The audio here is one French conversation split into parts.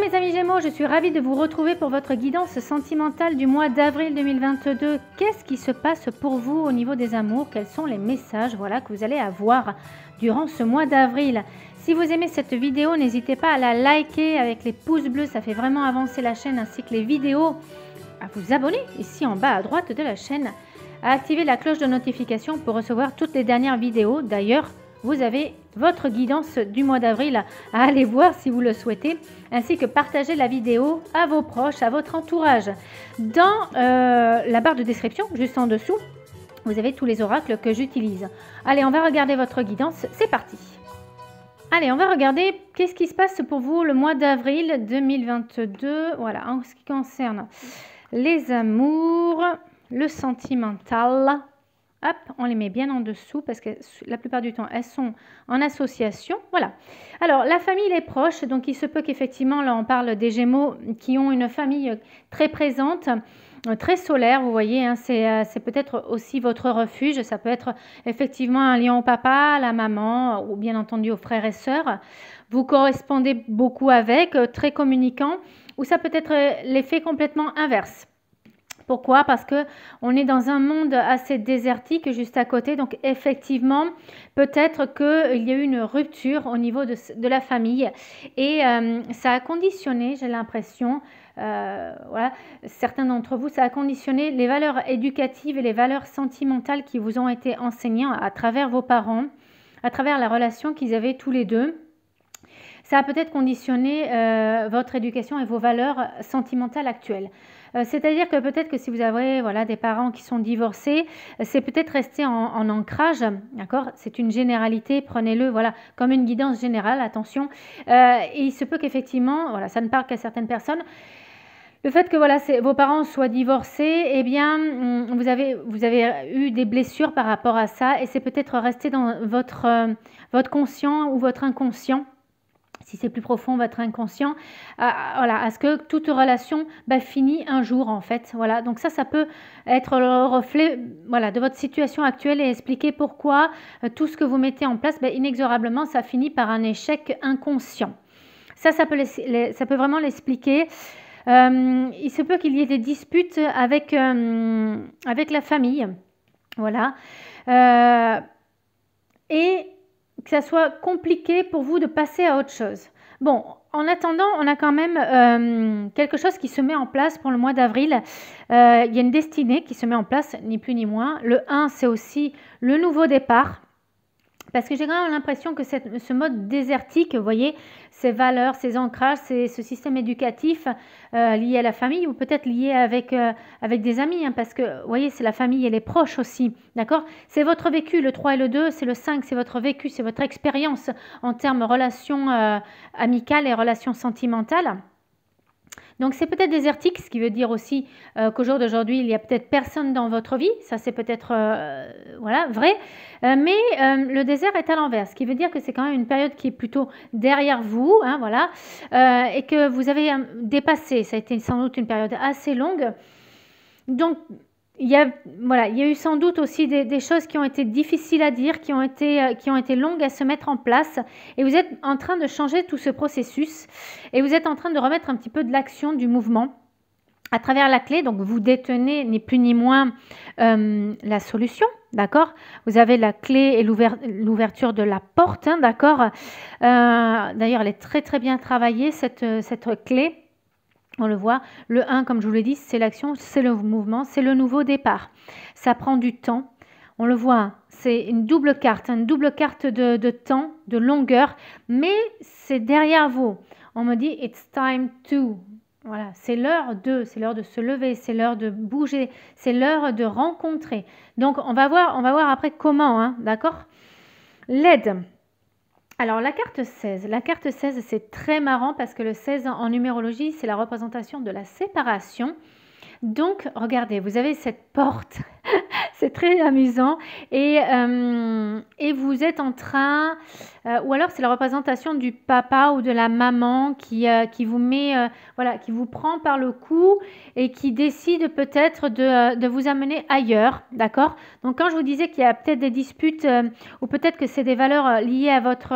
mes amis Gémeaux, je suis ravie de vous retrouver pour votre guidance sentimentale du mois d'avril 2022. Qu'est-ce qui se passe pour vous au niveau des amours Quels sont les messages voilà, que vous allez avoir durant ce mois d'avril si vous aimez cette vidéo, n'hésitez pas à la liker avec les pouces bleus, ça fait vraiment avancer la chaîne ainsi que les vidéos. À vous abonner ici en bas à droite de la chaîne, à activer la cloche de notification pour recevoir toutes les dernières vidéos. D'ailleurs, vous avez votre guidance du mois d'avril à aller voir si vous le souhaitez, ainsi que partager la vidéo à vos proches, à votre entourage. Dans euh, la barre de description, juste en dessous, vous avez tous les oracles que j'utilise. Allez, on va regarder votre guidance, c'est parti Allez, on va regarder qu'est-ce qui se passe pour vous le mois d'avril 2022. Voilà, en ce qui concerne les amours, le sentimental, on les met bien en dessous parce que la plupart du temps, elles sont en association. Voilà. Alors, la famille, les proches, donc il se peut qu'effectivement, là, on parle des Gémeaux qui ont une famille très présente euh, très solaire, vous voyez, hein. euh, c'est peut-être aussi votre refuge, ça peut être effectivement un lien au papa, à la maman, euh, ou bien entendu aux frères et sœurs. Vous correspondez beaucoup avec, très communicant, ou ça peut être l'effet complètement inverse. Pourquoi Parce que on est dans un monde assez désertique juste à côté. Donc effectivement, peut-être qu'il y a eu une rupture au niveau de, la famille et euh, ça a conditionné, j'ai l'impression, euh, voilà, certains d'entre vous, ça a conditionné les valeurs éducatives et les valeurs sentimentales qui vous ont été enseignées à travers vos parents, à travers la relation qu'ils avaient tous les deux. Ça a peut-être conditionné euh, votre éducation et vos valeurs sentimentales actuelles. Euh, c'est-à-dire que peut-être que si vous avez voilà, des parents qui sont divorcés, euh, c'est peut-être resté en, ancrage, d'accord C'est une généralité, prenez-le voilà, comme une guidance générale, attention. et il se peut qu'effectivement, voilà, ça ne parle qu'à certaines personnes, le fait que voilà, vos parents soient divorcés, eh bien, hmm, vous avez, vous avez eu des blessures par rapport à ça et c'est peut-être resté dans votre, votre conscient ou votre inconscient si c'est plus profond, votre inconscient, à, voilà, à ce que toute relation bah, finit un jour en fait. Voilà, donc ça, ça peut être le reflet voilà, de votre situation actuelle et expliquer pourquoi euh, tout ce que vous mettez en place, bah, inexorablement, ça finit par un échec inconscient. Ça, ça peut, ça peut vraiment l'expliquer. Euh, il se peut qu'il y ait des disputes avec, euh, avec la famille. Voilà. et que ça soit compliqué pour vous de passer à autre chose. Bon, en attendant, on a quand même euh, quelque chose qui se met en place pour le mois d'avril. Euh, il y a une destinée qui se met en place, ni plus ni moins. Le 1, c'est aussi le nouveau départ. Parce que j'ai quand même l'impression que ce mode désertique, vous voyez, ces valeurs, ces ancrages, ce système éducatif euh, lié à la famille ou peut-être lié avec, euh, avec des amis, hein, parce que, voyez, c'est la famille et les proches aussi, d'accord C'est votre vécu, le 3 et le 2, c'est le 5, c'est votre vécu, c'est votre expérience en termes relations euh, amicales et relations sentimentales. Donc c'est peut-être désertique, ce qui veut dire aussi euh, qu'au jour d'aujourd'hui, il n'y a peut-être personne dans votre vie, ça c'est peut-être euh, euh, voilà, vrai, mais le désert est à l'envers, ce qui veut dire que c'est quand même une période qui est plutôt derrière vous, hein, voilà, et que vous avez dépassé, ça a été sans doute une période assez longue. Donc il y a, voilà, il y a eu sans doute aussi des, choses qui ont été difficiles à dire, qui ont été, euh, qui ont été longues à se mettre en place. Et vous êtes en train de changer tout ce processus. Et vous êtes en train de remettre un petit peu de l'action, du mouvement à travers la clé. Donc, vous détenez ni plus ni moins euh, la solution. D'accord Vous avez la clé et l'ouverture de la porte, hein, d'accord euh, D'ailleurs, elle est très très bien travaillée, cette, cette clé. On le voit, le 1, comme je vous l'ai dit, c'est l'action, c'est le mouvement, c'est le nouveau départ. Ça prend du temps. On le voit, c'est une double carte, une double carte de, temps, de longueur, mais c'est derrière vous. On me dit, it's time to. Voilà, c'est l'heure de, c'est l'heure de se lever, c'est l'heure de bouger, c'est l'heure de rencontrer. Donc on va voir, on va voir après comment, hein, d'accord L'aide. Alors la carte 16, la carte 16 c'est très marrant parce que le 16 en numérologie c'est la représentation de la séparation. Donc regardez, vous avez cette porte c'est très amusant. Et, euh, et vous êtes en train, euh, ou alors c'est la représentation du papa ou de la maman qui, euh, vous met, voilà, qui vous prend par le cou et qui décide peut-être de, vous amener ailleurs, d'accord Donc quand je vous disais qu'il y a peut-être des disputes ou peut-être que c'est des valeurs liées à votre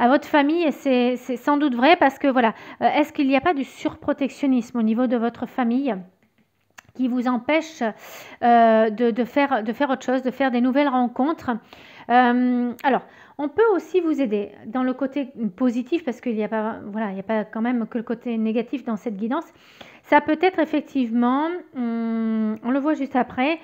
à votre famille et c'est sans doute vrai parce que voilà, est-ce qu'il n'y a pas du surprotectionnisme au niveau de votre famille qui vous empêche euh, de, faire, autre chose, de faire des nouvelles rencontres. Euh, alors, on peut aussi vous aider dans le côté positif, parce qu'il n'y a pas, voilà, il n'y a pas quand même que le côté négatif dans cette guidance. Ça peut être effectivement, hum, on, le voit juste après,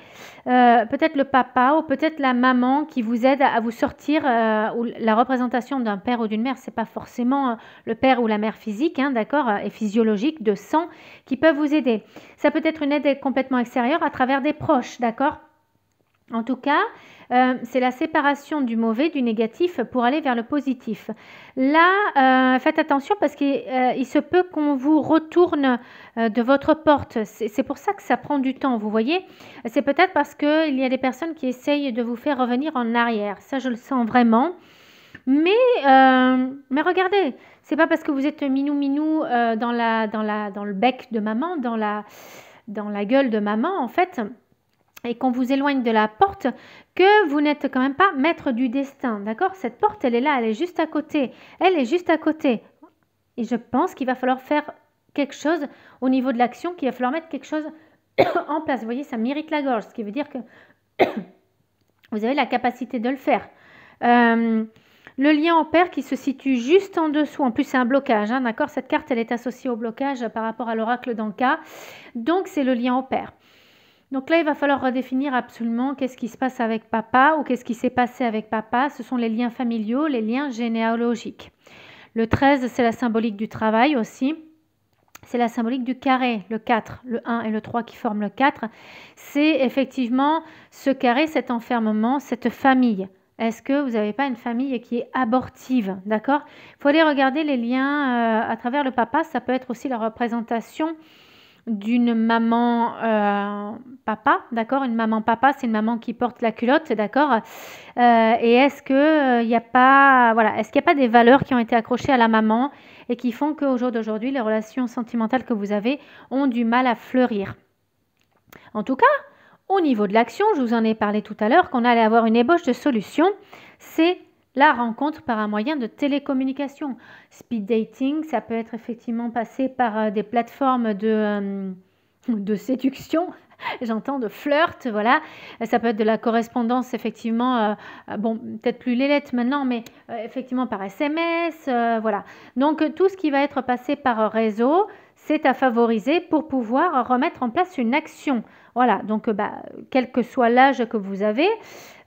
euh, peut-être le papa ou peut-être la maman qui vous aide à, vous sortir euh, ou la représentation d'un père ou d'une mère. C'est pas forcément euh, le père ou la mère physique, hein, d'accord, et physiologique de sang qui peuvent vous aider. Ça peut être une aide complètement extérieure à travers des proches, d'accord en tout cas, euh, c'est la séparation du mauvais, du négatif pour aller vers le positif. Là, euh, faites attention parce qu'il euh, se peut qu'on vous retourne de votre porte. C'est pour ça que ça prend du temps, vous voyez. C'est peut-être parce qu'il y a des personnes qui essayent de vous faire revenir en arrière. Ça, je le sens vraiment. Mais, mais regardez, c'est pas parce que vous êtes minou minou dans, dans, le bec de maman, dans la gueule de maman, en fait et qu'on vous éloigne de la porte que vous n'êtes quand même pas maître du destin. D'accord Cette porte, elle est là, elle est juste à côté. Elle est juste à côté. Et je pense qu'il va falloir faire quelque chose au niveau de l'action, qu'il va falloir mettre quelque chose en place. Vous voyez, ça mérite la gorge, ce qui veut dire que vous avez la capacité de le faire. Euh, le lien en père qui se situe juste en dessous. En plus, c'est un blocage, hein, d'accord Cette carte, elle est associée au blocage par rapport à l'oracle d'Anka. Donc, c'est le lien en père. Donc là, il va falloir redéfinir absolument qu'est-ce qui se passe avec papa ou qu'est-ce qui s'est passé avec papa. Ce sont les liens familiaux, les liens généalogiques. Le 13, c'est la symbolique du travail aussi. C'est la symbolique du carré, le 4, le 1 et le 3 qui forment le 4. C'est effectivement ce carré, cet enfermement, cette famille. Est-ce que vous n'avez pas une famille qui est abortive D'accord Il faut aller regarder les liens euh, à travers le papa. Ça peut être aussi la représentation d'une maman euh, papa, d'accord Une maman papa, c'est une maman qui porte la culotte, d'accord euh, Et est-ce que il euh, a pas, voilà, est-ce qu'il n'y a pas des valeurs qui ont été accrochées à la maman et qui font qu'au jour d'aujourd'hui, les relations sentimentales que vous avez ont du mal à fleurir En tout cas, au niveau de l'action, je vous en ai parlé tout à l'heure, qu'on allait avoir une ébauche de solution, c'est la rencontre par un moyen de télécommunication. Speed dating, ça peut être effectivement passé par euh, des plateformes de, euh, séduction. J'entends de flirt, voilà. Ça peut être de la correspondance, effectivement, euh, bon, peut-être plus les lettres maintenant, mais effectivement par SMS, voilà. Donc tout ce qui va être passé par réseau, c'est à favoriser pour pouvoir remettre en place une action. Voilà, donc bah, quel que soit l'âge que vous avez,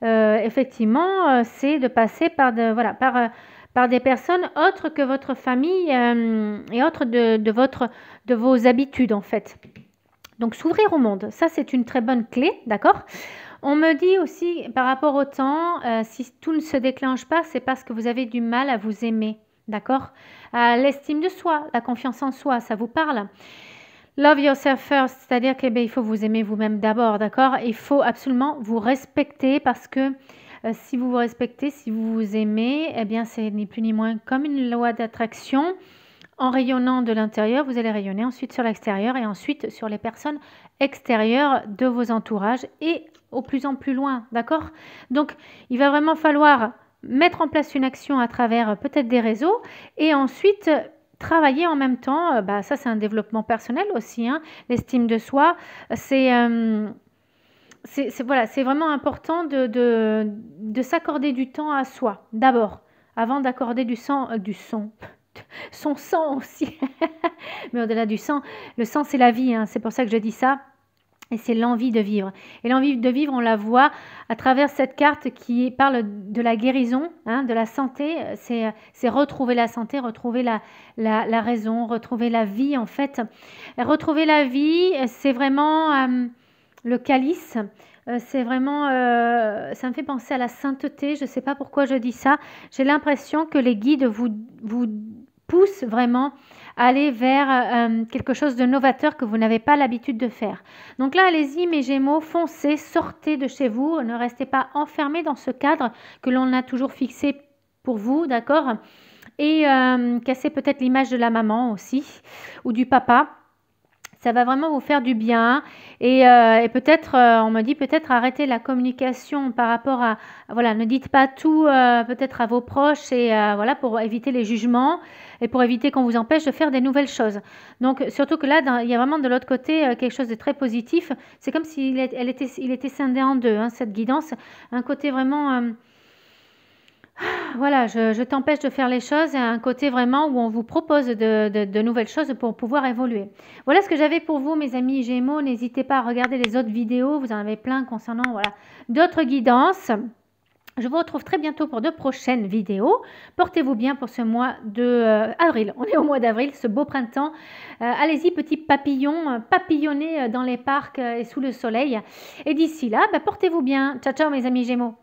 euh, effectivement, euh, c'est de passer par, voilà, par, euh, par des personnes autres que votre famille et autres de, votre, de vos habitudes en fait. Donc s'ouvrir au monde, ça c'est une très bonne clé, d'accord on me dit aussi par rapport au temps, si tout ne se déclenche pas, c'est parce que vous avez du mal à vous aimer, d'accord L'estime de soi, la confiance en soi, ça vous parle Love yourself first, c'est-à-dire qu'il eh ben, faut vous aimer vous-même d'abord, d'accord Il faut absolument vous respecter parce que euh, si vous vous respectez, si vous vous aimez, eh bien, c'est ni plus ni moins comme une loi d'attraction. En rayonnant de l'intérieur, vous allez rayonner ensuite sur l'extérieur et ensuite sur les personnes extérieures de vos entourages et au plus en plus loin, d'accord Donc, il va vraiment falloir mettre en place une action à travers euh, peut-être des réseaux et ensuite travailler en même temps, euh, bah, ça c'est un développement personnel aussi, hein. l'estime de soi, c'est... Euh, c'est vraiment important de, s'accorder du temps à soi, d'abord, avant d'accorder du, sang, euh, du son, son sang aussi. Mais au-delà du sang, le sang c'est la vie, hein. c'est pour ça que je dis ça. Et c'est l'envie de vivre. Et l'envie de vivre, on la voit à travers cette carte qui parle de la guérison, hein, de la santé. C'est retrouver la santé, retrouver la, raison, retrouver la vie en fait. Retrouver la vie, c'est vraiment euh, le calice. Euh, c'est vraiment, euh, ça me fait penser à la sainteté. Je ne sais pas pourquoi je dis ça. J'ai l'impression que les guides vous, vous poussent vraiment aller vers euh, quelque chose de novateur que vous n'avez pas l'habitude de faire. Donc là, allez-y, mes Gémeaux, foncez, sortez de chez vous, ne restez pas enfermés dans ce cadre que l'on a toujours fixé pour vous, d'accord Et euh, cassez peut-être l'image de la maman aussi ou du papa ça va vraiment vous faire du bien. Et, euh, et peut-être, euh, on me dit peut-être arrêter la communication par rapport à, voilà, ne dites pas tout euh, peut-être à vos proches et voilà, pour éviter les jugements et pour éviter qu'on vous empêche de faire des nouvelles choses. Donc, surtout que là, il y a vraiment de l'autre côté quelque chose de très positif. C'est comme s'il était, il était scindé en deux, hein, cette guidance. Un côté vraiment voilà, je, t'empêche de faire les choses à un côté vraiment où on vous propose de, nouvelles choses pour pouvoir évoluer. Voilà ce que j'avais pour vous, mes amis Gémeaux. N'hésitez pas à regarder les autres vidéos, vous en avez plein concernant voilà, d'autres guidances. Je vous retrouve très bientôt pour de prochaines vidéos. Portez-vous bien pour ce mois d'avril. Euh, on est au mois d'avril, ce beau printemps. Euh, allez-y, petits papillons, euh, papillonnez dans les parcs et sous le soleil. Et d'ici là, bah, portez-vous bien. Ciao, ciao, mes amis Gémeaux.